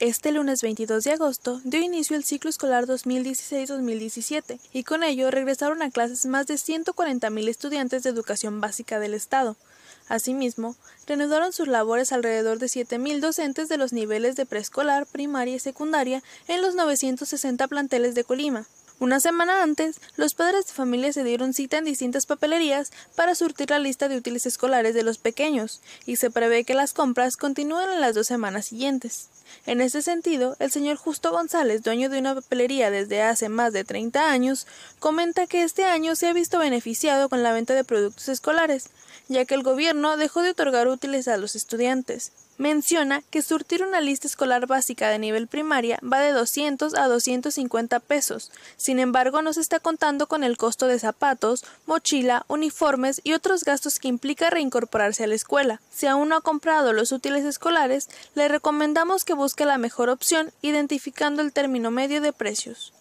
Este lunes 22 de agosto dio inicio el ciclo escolar 2016-2017 y con ello regresaron a clases más de 140.000 estudiantes de educación básica del Estado. Asimismo, reanudaron sus labores alrededor de 7.000 docentes de los niveles de preescolar, primaria y secundaria en los 960 planteles de Colima. Una semana antes, los padres de familia se dieron cita en distintas papelerías para surtir la lista de útiles escolares de los pequeños, y se prevé que las compras continúen en las dos semanas siguientes. En este sentido, el señor Justo González, dueño de una papelería desde hace más de 30 años, comenta que este año se ha visto beneficiado con la venta de productos escolares, ya que el gobierno dejó de otorgar útiles a los estudiantes menciona que surtir una lista escolar básica de nivel primaria va de 200 a 250 pesos. Sin embargo, no se está contando con el costo de zapatos, mochila, uniformes y otros gastos que implica reincorporarse a la escuela. Si aún no ha comprado los útiles escolares, le recomendamos que busque la mejor opción identificando el término medio de precios.